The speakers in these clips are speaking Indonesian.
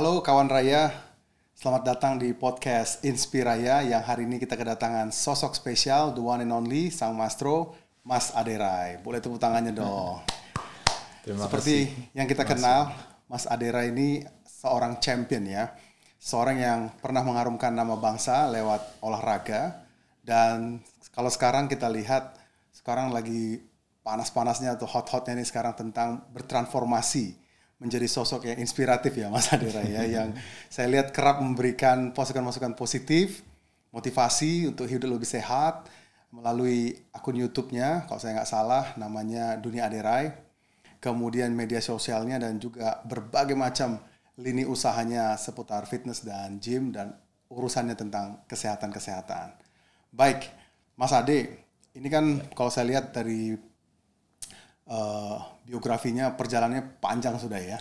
Halo kawan Raya, selamat datang di podcast Inspiraya yang hari ini kita kedatangan sosok spesial, the one and only, sang maestro, Mas Aderai. Boleh tepuk tangannya dong. Terima Seperti kasih. yang kita kenal, Mas Aderai ini seorang champion ya. Seorang yang pernah mengharumkan nama bangsa lewat olahraga. Dan kalau sekarang kita lihat, sekarang lagi panas-panasnya atau hot-hotnya ini sekarang tentang bertransformasi menjadi sosok yang inspiratif ya Mas Adira ya yang saya lihat kerap memberikan masukan-masukan positif, motivasi untuk hidup lebih sehat melalui akun YouTube-nya kalau saya nggak salah namanya Dunia Aderai. Kemudian media sosialnya dan juga berbagai macam lini usahanya seputar fitness dan gym dan urusannya tentang kesehatan-kesehatan. Baik, Mas Ade, ini kan kalau saya lihat dari uh, biografinya perjalanannya panjang sudah ya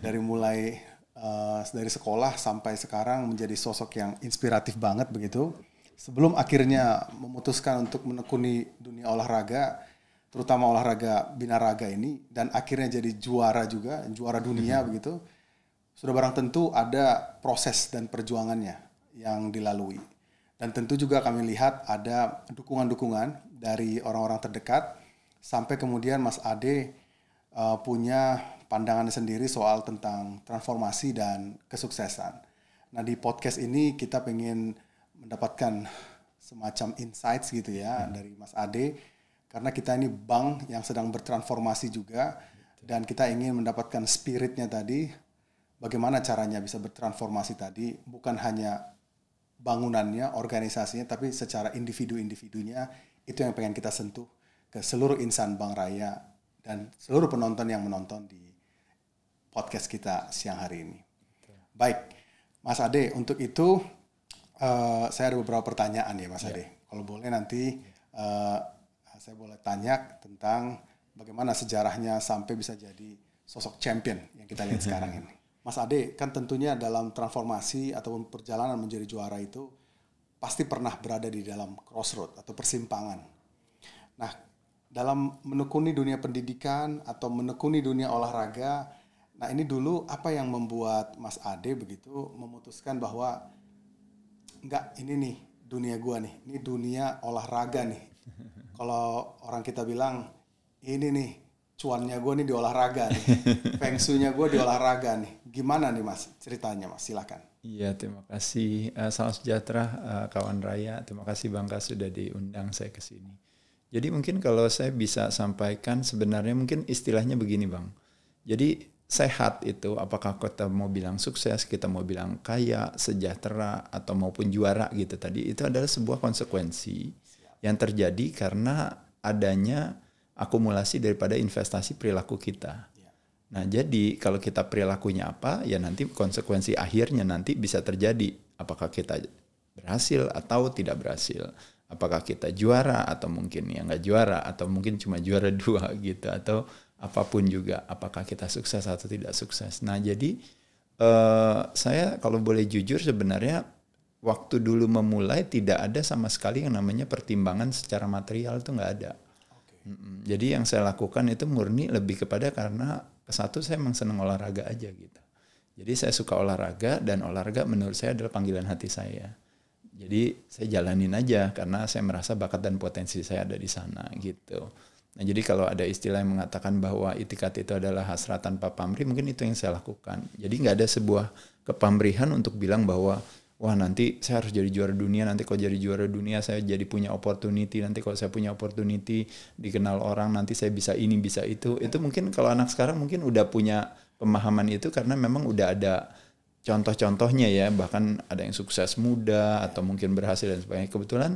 dari mulai uh, dari sekolah sampai sekarang menjadi sosok yang inspiratif banget begitu sebelum akhirnya memutuskan untuk menekuni dunia olahraga terutama olahraga binaraga ini dan akhirnya jadi juara juga juara dunia mhm. begitu sudah barang tentu ada proses dan perjuangannya yang dilalui dan tentu juga kami lihat ada dukungan-dukungan dari orang-orang terdekat sampai kemudian Mas Ade uh, punya pandangannya sendiri soal tentang transformasi dan kesuksesan. Nah di podcast ini kita pengen mendapatkan semacam insights gitu ya hmm. dari Mas Ade karena kita ini bank yang sedang bertransformasi juga dan kita ingin mendapatkan spiritnya tadi bagaimana caranya bisa bertransformasi tadi bukan hanya bangunannya, organisasinya tapi secara individu-individunya itu yang pengen kita sentuh ke seluruh insan Bank Raya dan seluruh penonton yang menonton di podcast kita siang hari ini. Baik, Mas Ade, untuk itu uh, saya ada beberapa pertanyaan ya, Mas yeah. Ade. Kalau boleh nanti uh, saya boleh tanya tentang bagaimana sejarahnya sampai bisa jadi sosok champion yang kita lihat sekarang ini. Mas Ade, kan tentunya dalam transformasi ataupun perjalanan menjadi juara itu pasti pernah berada di dalam crossroad atau persimpangan. Nah, dalam menekuni dunia pendidikan atau menekuni dunia olahraga. Nah, ini dulu apa yang membuat Mas Ade begitu memutuskan bahwa enggak ini nih dunia gua nih, ini dunia olahraga nih. Kalau orang kita bilang ini nih cuannya gue nih di olahraga nih, pengsunya gue di olahraga nih. Gimana nih mas ceritanya mas? Silakan. Iya terima kasih uh, salam sejahtera uh, kawan Raya. Terima kasih Bangka sudah diundang saya ke sini. Jadi mungkin kalau saya bisa sampaikan sebenarnya mungkin istilahnya begini bang. Jadi sehat itu apakah kita mau bilang sukses, kita mau bilang kaya, sejahtera atau maupun juara gitu tadi itu adalah sebuah konsekuensi yang terjadi karena adanya akumulasi daripada investasi perilaku kita. Nah, jadi kalau kita perilakunya apa, ya nanti konsekuensi akhirnya nanti bisa terjadi apakah kita berhasil atau tidak berhasil apakah kita juara atau mungkin ya nggak juara atau mungkin cuma juara dua gitu atau apapun juga apakah kita sukses atau tidak sukses nah jadi uh, saya kalau boleh jujur sebenarnya waktu dulu memulai tidak ada sama sekali yang namanya pertimbangan secara material itu nggak ada okay. jadi yang saya lakukan itu murni lebih kepada karena satu saya emang seneng olahraga aja gitu jadi saya suka olahraga dan olahraga menurut saya adalah panggilan hati saya jadi saya jalanin aja karena saya merasa bakat dan potensi saya ada di sana gitu. Nah, jadi kalau ada istilah yang mengatakan bahwa itikat itu adalah hasrat tanpa pamrih, mungkin itu yang saya lakukan. Jadi nggak ada sebuah kepamrihan untuk bilang bahwa wah nanti saya harus jadi juara dunia, nanti kalau jadi juara dunia saya jadi punya opportunity, nanti kalau saya punya opportunity dikenal orang, nanti saya bisa ini, bisa itu. Itu mungkin kalau anak sekarang mungkin udah punya pemahaman itu karena memang udah ada contoh-contohnya ya bahkan ada yang sukses muda atau mungkin berhasil dan sebagainya kebetulan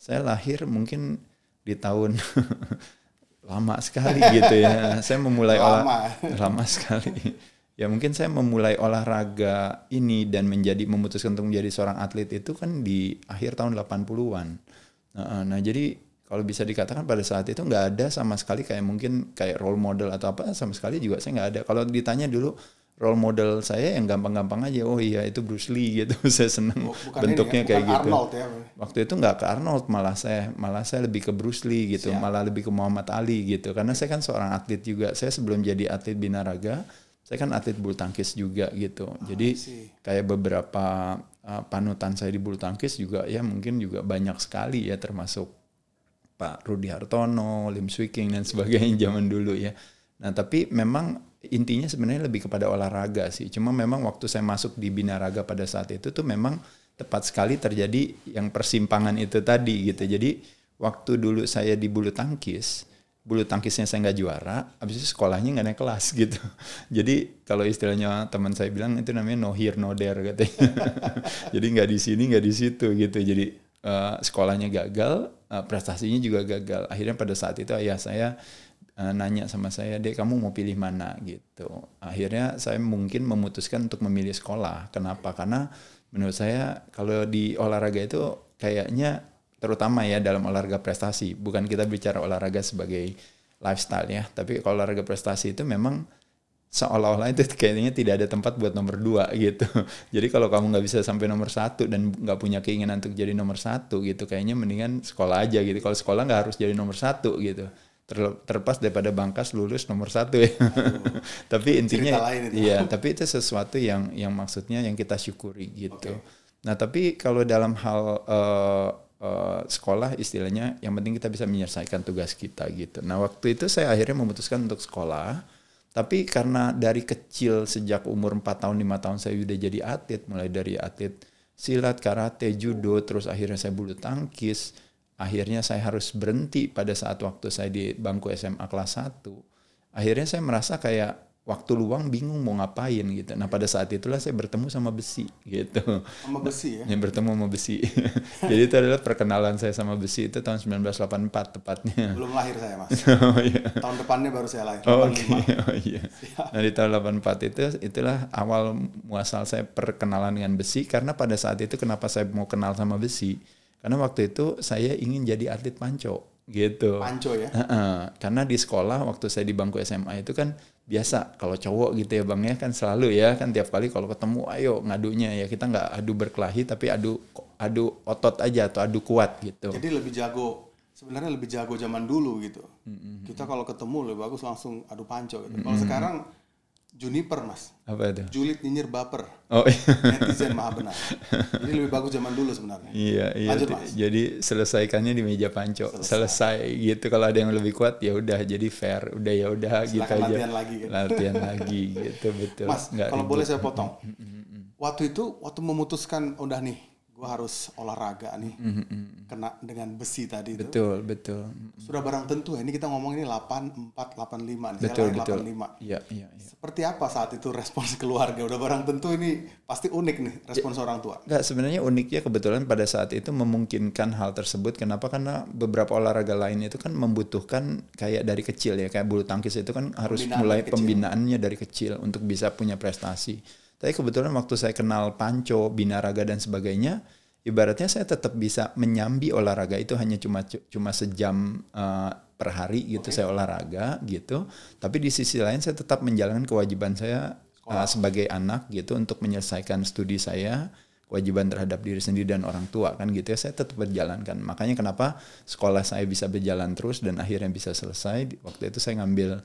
saya lahir mungkin di tahun lama sekali gitu ya saya memulai lama olah, lama sekali ya mungkin saya memulai olahraga ini dan menjadi memutuskan untuk menjadi seorang atlet itu kan di akhir tahun 80-an nah, nah jadi kalau bisa dikatakan pada saat itu nggak ada sama sekali kayak mungkin kayak role model atau apa sama sekali juga saya nggak ada kalau ditanya dulu role model saya yang gampang-gampang aja oh iya itu Bruce Lee gitu saya seneng oh, bukan bentuknya ini, ya, kayak bukan gitu Arnold ya. waktu itu nggak ke Arnold malah saya malah saya lebih ke Bruce Lee gitu Siap. malah lebih ke Muhammad Ali gitu karena saya kan seorang atlet juga saya sebelum jadi atlet binaraga saya kan atlet bulu tangkis juga gitu ah, jadi see. kayak beberapa uh, panutan saya di bulu tangkis juga ya mungkin juga banyak sekali ya termasuk Pak Rudi Hartono, Lim Swicking dan sebagainya zaman dulu ya. Nah tapi memang intinya sebenarnya lebih kepada olahraga sih. Cuma memang waktu saya masuk di binaraga pada saat itu tuh memang tepat sekali terjadi yang persimpangan itu tadi gitu. Jadi waktu dulu saya di bulu tangkis, bulu tangkisnya saya nggak juara, habis itu sekolahnya nggak naik kelas gitu. Jadi kalau istilahnya teman saya bilang itu namanya no here no there katanya. Jadi nggak di sini nggak di situ gitu. Jadi uh, sekolahnya gagal, uh, prestasinya juga gagal. Akhirnya pada saat itu ayah saya uh, nanya sama saya, "Dek, kamu mau pilih mana?" gitu. Akhirnya saya mungkin memutuskan untuk memilih sekolah. Kenapa? Karena menurut saya kalau di olahraga itu kayaknya terutama ya dalam olahraga prestasi, bukan kita bicara olahraga sebagai lifestyle ya, tapi kalau olahraga prestasi itu memang seolah-olah itu kayaknya tidak ada tempat buat nomor dua gitu. Jadi kalau kamu nggak bisa sampai nomor satu dan nggak punya keinginan untuk jadi nomor satu gitu, kayaknya mendingan sekolah aja gitu. Kalau sekolah nggak harus jadi nomor satu gitu terlepas daripada Bangkas lulus nomor satu ya. Oh, tapi intinya, iya. Tapi itu sesuatu yang yang maksudnya yang kita syukuri gitu. Okay. Nah tapi kalau dalam hal uh, uh, sekolah istilahnya, yang penting kita bisa menyelesaikan tugas kita gitu. Nah waktu itu saya akhirnya memutuskan untuk sekolah. Tapi karena dari kecil sejak umur 4 tahun 5 tahun saya sudah jadi atlet, mulai dari atlet silat, karate, judo, terus akhirnya saya bulu tangkis Akhirnya saya harus berhenti pada saat waktu saya di bangku SMA kelas 1. Akhirnya saya merasa kayak waktu luang bingung mau ngapain gitu. Nah pada saat itulah saya bertemu sama besi gitu. Sama besi ya? Yang bertemu sama besi. Jadi itu adalah perkenalan saya sama besi itu tahun 1984 tepatnya. Belum lahir saya mas. oh, iya. Tahun depannya baru saya lahir. Oh, Oke. Okay. Oh, iya. Nah di tahun 84 itu itulah awal muasal saya perkenalan dengan besi karena pada saat itu kenapa saya mau kenal sama besi karena waktu itu saya ingin jadi atlet panco gitu. Panco ya. Uh -uh. Karena di sekolah waktu saya di bangku SMA itu kan biasa kalau cowok gitu ya bangnya kan selalu ya kan tiap kali kalau ketemu ayo ngadunya ya kita nggak adu berkelahi tapi adu adu otot aja atau adu kuat gitu. Jadi lebih jago sebenarnya lebih jago zaman dulu gitu. Mm -hmm. Kita kalau ketemu lebih bagus langsung adu panco gitu. Mm -hmm. Kalau sekarang Juniper mas. Apa itu? Julid nyinyir baper. Oh iya. Netizen maha benar. Jadi lebih bagus zaman dulu sebenarnya. Iya iya. Lanjut, mas. Jadi selesaikannya di meja panco. Selesai. Selesai gitu kalau ada yang lebih kuat ya udah jadi fair. Udah ya udah gitu aja. Latihan lagi. Gitu. Latihan lagi gitu betul. Mas Nggak kalau ribut. boleh saya potong. Mm, mm, mm, waktu itu waktu memutuskan oh, udah nih gue harus olahraga nih mm-hmm, mm-hmm. kena dengan besi tadi betul tuh. betul mm-hmm. sudah barang tentu ini kita ngomong ini 8485 nih betul, betul. 85 ya, ya, ya. seperti apa saat itu respons keluarga udah barang tentu ini pasti unik nih respons ya, orang tua Enggak, sebenarnya uniknya kebetulan pada saat itu memungkinkan hal tersebut kenapa karena beberapa olahraga lain itu kan membutuhkan kayak dari kecil ya kayak bulu tangkis itu kan harus pembinaan mulai pembinaannya dari kecil untuk bisa punya prestasi tapi kebetulan waktu saya kenal panco, binaraga dan sebagainya, ibaratnya saya tetap bisa menyambi olahraga itu hanya cuma cuma sejam uh, per hari gitu okay. saya olahraga gitu. Tapi di sisi lain saya tetap menjalankan kewajiban saya uh, sebagai anak gitu untuk menyelesaikan studi saya kewajiban terhadap diri sendiri dan orang tua kan gitu ya saya tetap berjalankan makanya kenapa sekolah saya bisa berjalan terus dan akhirnya bisa selesai waktu itu saya ngambil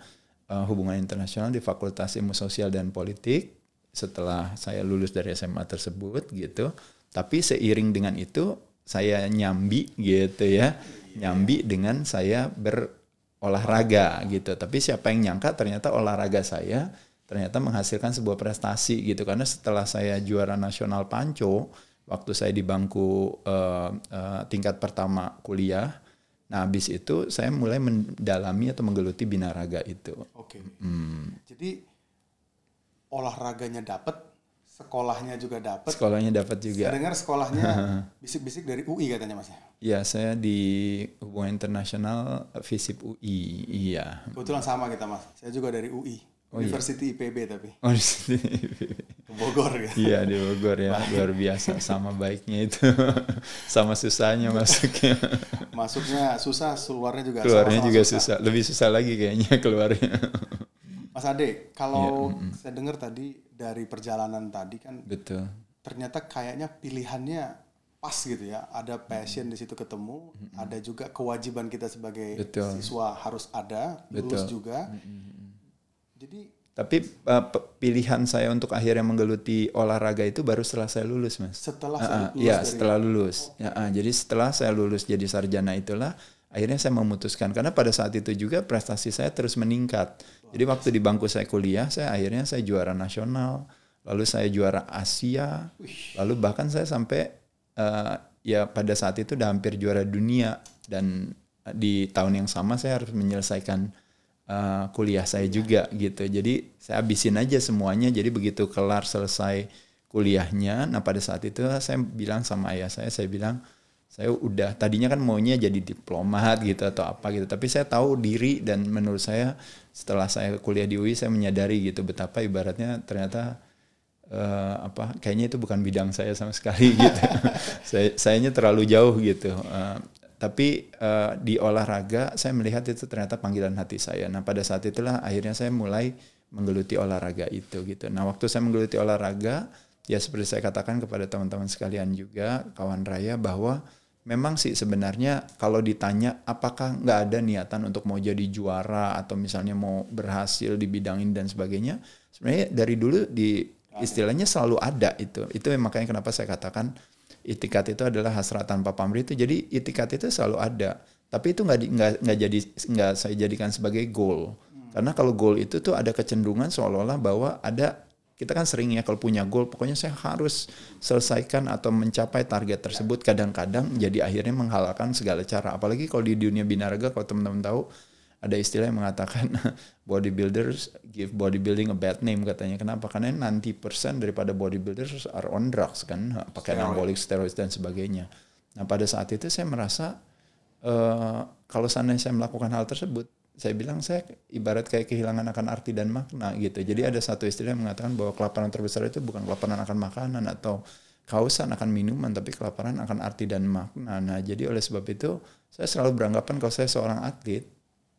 uh, hubungan internasional di Fakultas Ilmu Sosial dan Politik setelah saya lulus dari SMA tersebut gitu. Tapi seiring dengan itu saya nyambi gitu ya. Nyambi dengan saya berolahraga gitu. Tapi siapa yang nyangka ternyata olahraga saya ternyata menghasilkan sebuah prestasi gitu. Karena setelah saya juara nasional panco waktu saya di bangku uh, uh, tingkat pertama kuliah Nah, habis itu saya mulai mendalami atau menggeluti binaraga itu. Oke. Okay. Hmm. Jadi olahraganya dapat, sekolahnya juga dapat. Sekolahnya dapat juga. Saya dengar sekolahnya bisik-bisik dari UI katanya Mas. Ya? Iya, saya di hubungan internasional FISIP UI. Iya. Kebetulan sama kita Mas. Saya juga dari UI. Oh, iya. oh, University iya. IPB tapi. University IPB. Bogor ya. Iya di Bogor ya Baik. luar biasa sama baiknya itu sama susahnya masuknya. Masuknya susah, keluarnya juga. Keluarnya sama -sama juga susah. susah. Lebih susah lagi kayaknya keluarnya. Mas Ade, kalau yeah, mm -mm. saya dengar tadi dari perjalanan tadi kan Betul. Ternyata kayaknya pilihannya pas gitu ya. Ada passion di situ ketemu, mm -hmm. ada juga kewajiban kita sebagai Betul. siswa harus ada, Betul. lulus juga. Mm -hmm. Jadi tapi uh, pilihan saya untuk akhirnya menggeluti olahraga itu baru setelah saya lulus, Mas. Setelah uh, uh, lulus. Iya, dari setelah lulus. Oh. Ya, uh, jadi setelah saya lulus jadi sarjana itulah akhirnya saya memutuskan karena pada saat itu juga prestasi saya terus meningkat. Jadi waktu di bangku saya kuliah, saya akhirnya saya juara nasional, lalu saya juara Asia, lalu bahkan saya sampai uh, ya pada saat itu udah hampir juara dunia dan eh, di tahun yang sama saya harus menyelesaikan uh, kuliah saya juga gitu. Jadi saya habisin aja semuanya. Jadi begitu kelar selesai kuliahnya, nah pada saat itu saya bilang sama ayah saya, saya bilang saya udah tadinya kan maunya jadi diplomat gitu atau apa gitu tapi saya tahu diri dan menurut saya setelah saya kuliah di UI saya menyadari gitu betapa ibaratnya ternyata uh, apa kayaknya itu bukan bidang saya sama sekali gitu saya sayanya terlalu jauh gitu uh, tapi uh, di olahraga saya melihat itu ternyata panggilan hati saya nah pada saat itulah akhirnya saya mulai menggeluti olahraga itu gitu nah waktu saya menggeluti olahraga ya seperti saya katakan kepada teman-teman sekalian juga kawan raya bahwa memang sih sebenarnya kalau ditanya apakah nggak ada niatan untuk mau jadi juara atau misalnya mau berhasil di bidang ini dan sebagainya sebenarnya dari dulu di istilahnya selalu ada itu itu makanya kenapa saya katakan itikat itu adalah hasrat tanpa pamrih itu jadi itikat itu selalu ada tapi itu nggak nggak nggak jadi nggak saya jadikan sebagai goal hmm. karena kalau goal itu tuh ada kecenderungan seolah-olah bahwa ada kita kan sering ya kalau punya goal pokoknya saya harus selesaikan atau mencapai target tersebut kadang-kadang jadi akhirnya menghalalkan segala cara apalagi kalau di dunia binaraga kalau teman-teman tahu ada istilah yang mengatakan bodybuilders give bodybuilding a bad name katanya kenapa karena nanti persen daripada bodybuilders are on drugs kan pakai anabolik steroid dan sebagainya nah pada saat itu saya merasa uh, kalau seandainya saya melakukan hal tersebut saya bilang saya ibarat kayak kehilangan akan arti dan makna gitu. Jadi ada satu istilah yang mengatakan bahwa kelaparan terbesar itu bukan kelaparan akan makanan atau kausan akan minuman, tapi kelaparan akan arti dan makna. Nah, jadi oleh sebab itu saya selalu beranggapan kalau saya seorang atlet,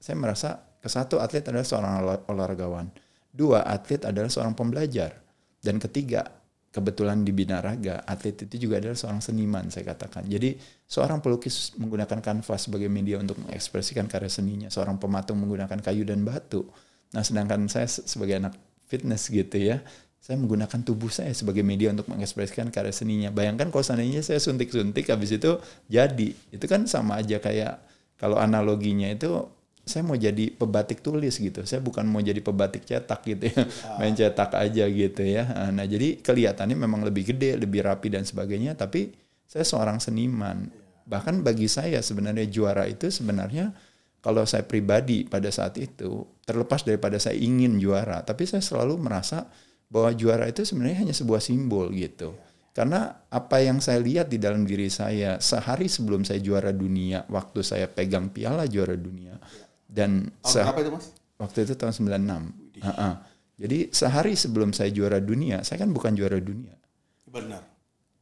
saya merasa kesatu atlet adalah seorang olahragawan, dua atlet adalah seorang pembelajar, dan ketiga kebetulan di binaraga atlet itu juga adalah seorang seniman saya katakan. Jadi Seorang pelukis menggunakan kanvas sebagai media untuk mengekspresikan karya seninya. Seorang pematung menggunakan kayu dan batu. Nah, sedangkan saya sebagai anak fitness gitu ya, saya menggunakan tubuh saya sebagai media untuk mengekspresikan karya seninya. Bayangkan kalau seandainya saya suntik-suntik habis itu jadi. Itu kan sama aja kayak kalau analoginya itu saya mau jadi pebatik tulis gitu. Saya bukan mau jadi pebatik cetak gitu ya. Main cetak aja gitu ya. Nah, jadi kelihatannya memang lebih gede, lebih rapi dan sebagainya, tapi saya seorang seniman. Bahkan bagi saya sebenarnya juara itu sebenarnya kalau saya pribadi pada saat itu terlepas daripada saya ingin juara, tapi saya selalu merasa bahwa juara itu sebenarnya hanya sebuah simbol gitu. Karena apa yang saya lihat di dalam diri saya sehari sebelum saya juara dunia, waktu saya pegang piala juara dunia dan oh, apa itu, Mas? Waktu itu tahun 96. Uh -uh. Jadi sehari sebelum saya juara dunia, saya kan bukan juara dunia. Benar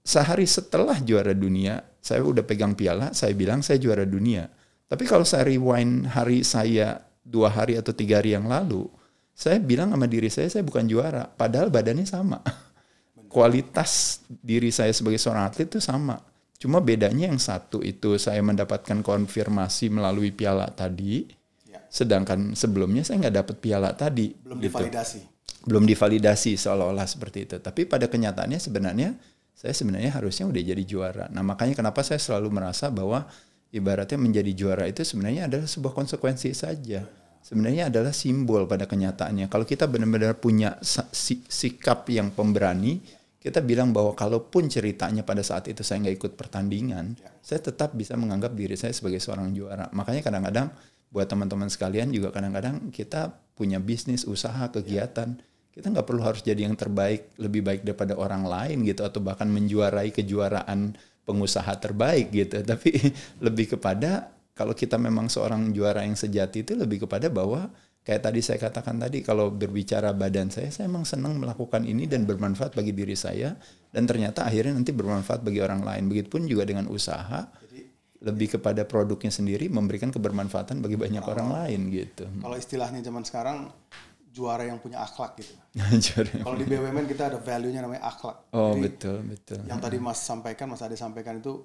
sehari setelah juara dunia, saya udah pegang piala, saya bilang saya juara dunia. Tapi kalau saya rewind hari saya dua hari atau tiga hari yang lalu, saya bilang sama diri saya, saya bukan juara. Padahal badannya sama. Kualitas diri saya sebagai seorang atlet itu sama. Cuma bedanya yang satu itu saya mendapatkan konfirmasi melalui piala tadi, ya. sedangkan sebelumnya saya nggak dapat piala tadi. Belum gitu. divalidasi. Belum divalidasi seolah-olah seperti itu. Tapi pada kenyataannya sebenarnya saya sebenarnya harusnya udah jadi juara. Nah makanya kenapa saya selalu merasa bahwa ibaratnya menjadi juara itu sebenarnya adalah sebuah konsekuensi saja. Sebenarnya adalah simbol pada kenyataannya. Kalau kita benar-benar punya sikap yang pemberani, kita bilang bahwa kalaupun ceritanya pada saat itu saya nggak ikut pertandingan, ya. saya tetap bisa menganggap diri saya sebagai seorang juara. Makanya kadang-kadang buat teman-teman sekalian juga kadang-kadang kita punya bisnis, usaha, kegiatan. Yeah kita nggak perlu harus jadi yang terbaik lebih baik daripada orang lain gitu atau bahkan menjuarai kejuaraan pengusaha terbaik gitu tapi lebih kepada kalau kita memang seorang juara yang sejati itu lebih kepada bahwa kayak tadi saya katakan tadi kalau berbicara badan saya saya emang senang melakukan ini dan bermanfaat bagi diri saya dan ternyata akhirnya nanti bermanfaat bagi orang lain begitupun juga dengan usaha lebih kepada produknya sendiri memberikan kebermanfaatan bagi banyak kalau, orang lain gitu. Kalau istilahnya zaman sekarang juara yang punya akhlak gitu. Kalau di BUMN kita ada value-nya namanya akhlak. Oh Jadi, betul betul. Yang tadi Mas sampaikan, Mas Ade sampaikan itu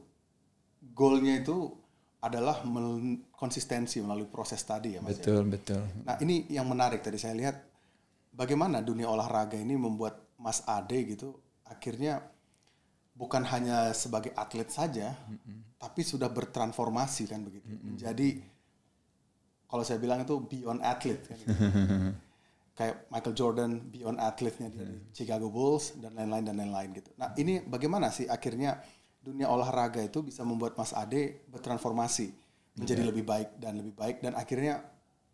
goalnya itu adalah mel- konsistensi melalui proses tadi ya Mas. Ya. Betul ya. betul. Nah ini yang menarik tadi saya lihat bagaimana dunia olahraga ini membuat Mas Ade gitu akhirnya bukan hanya sebagai atlet saja, mm tapi sudah bertransformasi kan begitu mm menjadi kalau saya bilang itu beyond athlete. Kan, kayak Michael Jordan, Beyond Athlete-nya di hmm. Chicago Bulls dan lain-lain dan lain-lain gitu. Nah, ini bagaimana sih akhirnya dunia olahraga itu bisa membuat Mas Ade bertransformasi menjadi hmm. lebih baik dan lebih baik dan akhirnya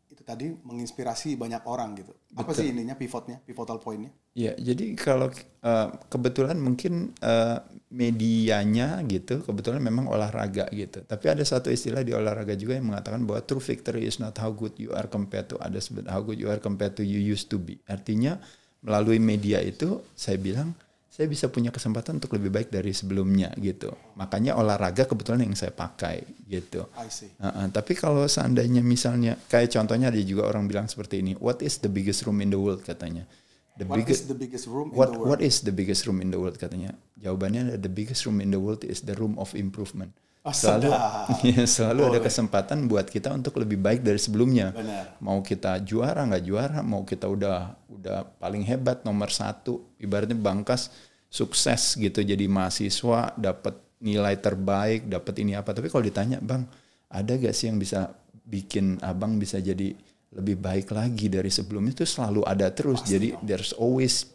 itu tadi menginspirasi banyak orang gitu. Apa Betul. sih ininya pivotnya, pivotal pointnya? Ya jadi kalau uh, kebetulan mungkin uh, medianya gitu kebetulan memang olahraga gitu tapi ada satu istilah di olahraga juga yang mengatakan bahwa true victory is not how good you are compared to others but how good you are compared to you used to be artinya melalui media itu saya bilang saya bisa punya kesempatan untuk lebih baik dari sebelumnya gitu makanya olahraga kebetulan yang saya pakai gitu uh -uh. tapi kalau seandainya misalnya kayak contohnya ada juga orang bilang seperti ini what is the biggest room in the world katanya The what biggest, is the biggest room what, in the world? What is the biggest room in the world katanya? Jawabannya the biggest room in the world is the room of improvement. Oh, selalu ya, selalu ada kesempatan buat kita untuk lebih baik dari sebelumnya. Bener. Mau kita juara nggak juara, mau kita udah udah paling hebat nomor satu, ibaratnya bangkas sukses gitu jadi mahasiswa dapat nilai terbaik, dapat ini apa. Tapi kalau ditanya bang, ada gak sih yang bisa bikin abang bisa jadi lebih baik lagi dari sebelumnya itu selalu ada terus. Pasti. Jadi there's always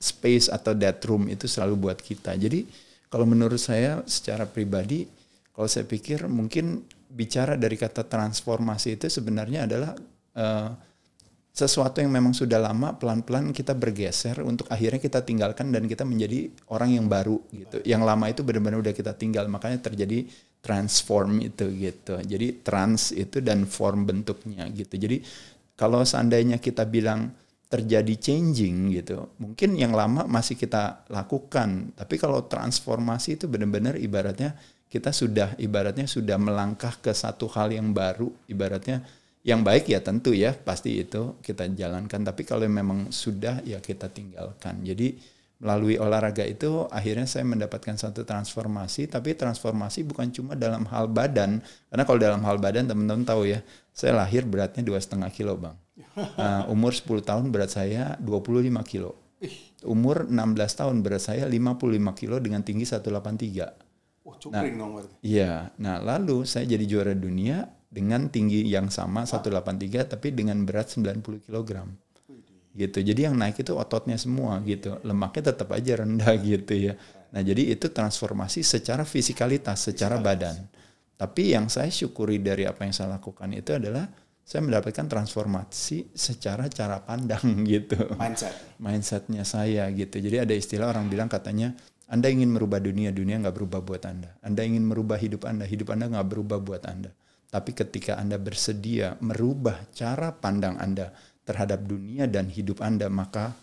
space atau that room itu selalu buat kita. Jadi kalau menurut saya secara pribadi kalau saya pikir mungkin bicara dari kata transformasi itu sebenarnya adalah uh, sesuatu yang memang sudah lama pelan-pelan kita bergeser untuk akhirnya kita tinggalkan dan kita menjadi orang yang baru gitu. Yang lama itu benar-benar udah kita tinggal makanya terjadi transform itu gitu. Jadi trans itu dan form bentuknya gitu. Jadi kalau seandainya kita bilang terjadi changing gitu, mungkin yang lama masih kita lakukan. Tapi kalau transformasi itu benar-benar ibaratnya kita sudah ibaratnya sudah melangkah ke satu hal yang baru, ibaratnya yang baik ya tentu ya pasti itu kita jalankan. Tapi kalau memang sudah ya kita tinggalkan. Jadi melalui olahraga itu akhirnya saya mendapatkan satu transformasi tapi transformasi bukan cuma dalam hal badan karena kalau dalam hal badan teman-teman tahu ya saya lahir beratnya dua setengah kilo bang uh, umur 10 tahun berat saya 25 kilo umur 16 tahun berat saya 55 kilo dengan tinggi 183 Wah, nah, Iya. Nah, lalu saya jadi juara dunia dengan tinggi yang sama 183 tapi dengan berat 90 kilogram gitu. Jadi yang naik itu ototnya semua gitu. Lemaknya tetap aja rendah gitu ya. Nah, jadi itu transformasi secara fisikalitas, secara badan. Tapi yang saya syukuri dari apa yang saya lakukan itu adalah saya mendapatkan transformasi secara cara pandang gitu. Mindset. Mindsetnya saya gitu. Jadi ada istilah orang bilang katanya, Anda ingin merubah dunia, dunia nggak berubah buat Anda. Anda ingin merubah hidup Anda, hidup Anda nggak berubah buat Anda. Tapi ketika Anda bersedia merubah cara pandang Anda, terhadap dunia dan hidup Anda, maka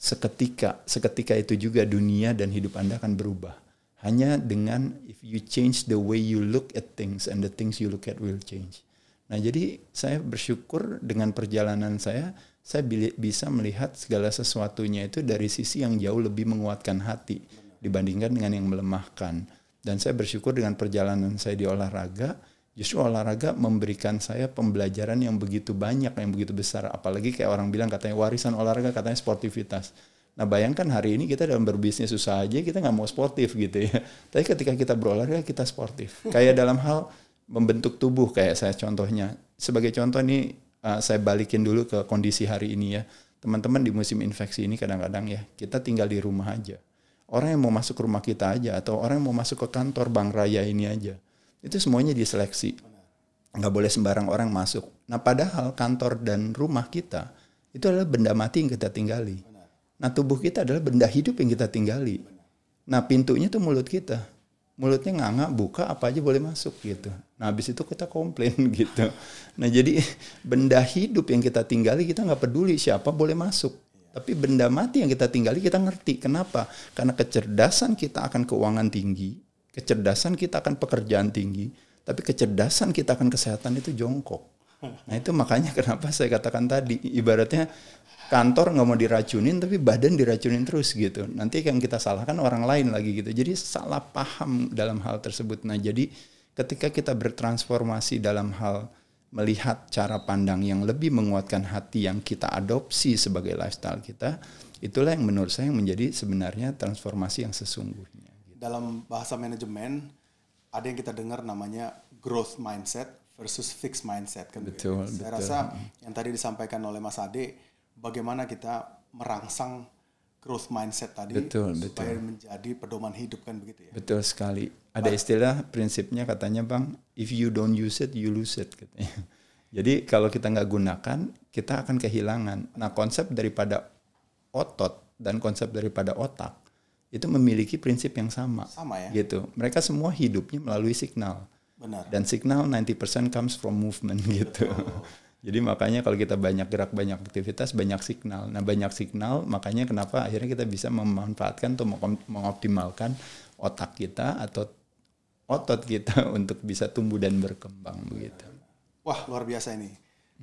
seketika seketika itu juga dunia dan hidup Anda akan berubah. Hanya dengan if you change the way you look at things and the things you look at will change. Nah, jadi saya bersyukur dengan perjalanan saya, saya bisa melihat segala sesuatunya itu dari sisi yang jauh lebih menguatkan hati dibandingkan dengan yang melemahkan. Dan saya bersyukur dengan perjalanan saya di olahraga, justru olahraga memberikan saya pembelajaran yang begitu banyak yang begitu besar apalagi kayak orang bilang katanya warisan olahraga katanya sportivitas nah bayangkan hari ini kita dalam berbisnis susah aja kita nggak mau sportif gitu ya tapi ketika kita berolahraga kita sportif kayak dalam hal membentuk tubuh kayak saya contohnya sebagai contoh ini, eh, saya balikin dulu ke kondisi hari ini ya teman-teman di musim infeksi ini kadang-kadang ya kita tinggal di rumah aja orang yang mau masuk rumah kita aja atau orang yang mau masuk ke kantor bank raya ini aja itu semuanya diseleksi nggak boleh sembarang orang masuk nah padahal kantor dan rumah kita itu adalah benda mati yang kita tinggali nah tubuh kita adalah benda hidup yang kita tinggali nah pintunya tuh mulut kita mulutnya nggak buka apa aja boleh masuk gitu nah habis itu kita komplain gitu nah jadi benda hidup yang kita tinggali kita nggak peduli siapa boleh masuk tapi benda mati yang kita tinggali kita ngerti kenapa karena kecerdasan kita akan keuangan tinggi kecerdasan kita akan pekerjaan tinggi, tapi kecerdasan kita akan kesehatan itu jongkok. Nah itu makanya kenapa saya katakan tadi, ibaratnya kantor nggak mau diracunin, tapi badan diracunin terus gitu. Nanti yang kita salahkan orang lain lagi gitu. Jadi salah paham dalam hal tersebut. Nah jadi ketika kita bertransformasi dalam hal melihat cara pandang yang lebih menguatkan hati yang kita adopsi sebagai lifestyle kita, itulah yang menurut saya yang menjadi sebenarnya transformasi yang sesungguhnya dalam bahasa manajemen ada yang kita dengar namanya growth mindset versus fixed mindset kan. Betul. Saya betul. rasa yang tadi disampaikan oleh Mas Ade, bagaimana kita merangsang growth mindset tadi betul, supaya betul. menjadi pedoman hidup kan begitu ya. Betul sekali. Ada istilah prinsipnya katanya bang, if you don't use it you lose it katanya. Jadi kalau kita nggak gunakan, kita akan kehilangan. Nah konsep daripada otot dan konsep daripada otak itu memiliki prinsip yang sama. Sama ya. Gitu. Mereka semua hidupnya melalui signal. Benar. Dan signal 90% comes from movement gitu. Jadi makanya kalau kita banyak gerak, banyak aktivitas, banyak signal. Nah, banyak signal makanya kenapa akhirnya kita bisa memanfaatkan atau mengoptimalkan otak kita atau otot kita untuk bisa tumbuh dan berkembang begitu. Wah, luar biasa ini.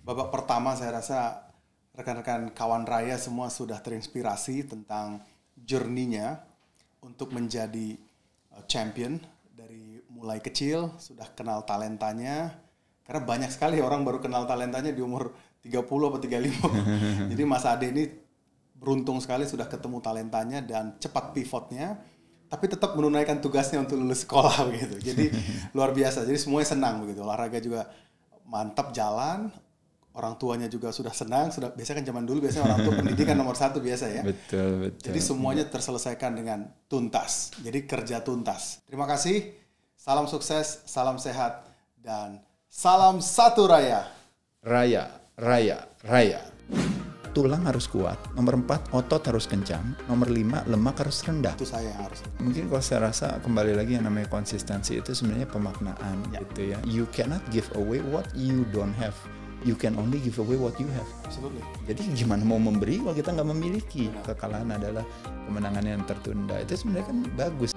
Babak pertama saya rasa rekan-rekan kawan raya semua sudah terinspirasi tentang jurninya untuk menjadi uh, champion dari mulai kecil sudah kenal talentanya karena banyak sekali orang baru kenal talentanya di umur 30 atau 35. Jadi Mas Ade ini beruntung sekali sudah ketemu talentanya dan cepat pivotnya tapi tetap menunaikan tugasnya untuk lulus sekolah begitu. Jadi luar biasa. Jadi semuanya senang begitu. Olahraga juga mantap jalan, orang tuanya juga sudah senang sudah biasa kan zaman dulu biasanya orang tua pendidikan nomor satu biasa ya betul betul jadi semuanya terselesaikan dengan tuntas jadi kerja tuntas terima kasih salam sukses salam sehat dan salam satu raya raya raya raya tulang harus kuat, nomor empat otot harus kencang, nomor lima lemak harus rendah. Itu saya yang harus. Mungkin kalau saya rasa kembali lagi yang namanya konsistensi itu sebenarnya pemaknaan ya. gitu ya. You cannot give away what you don't have you can only give away what you have. Absolutely. Jadi gimana mau memberi kalau kita nggak memiliki? Benar. Kekalahan adalah kemenangan yang tertunda. Itu sebenarnya kan bagus.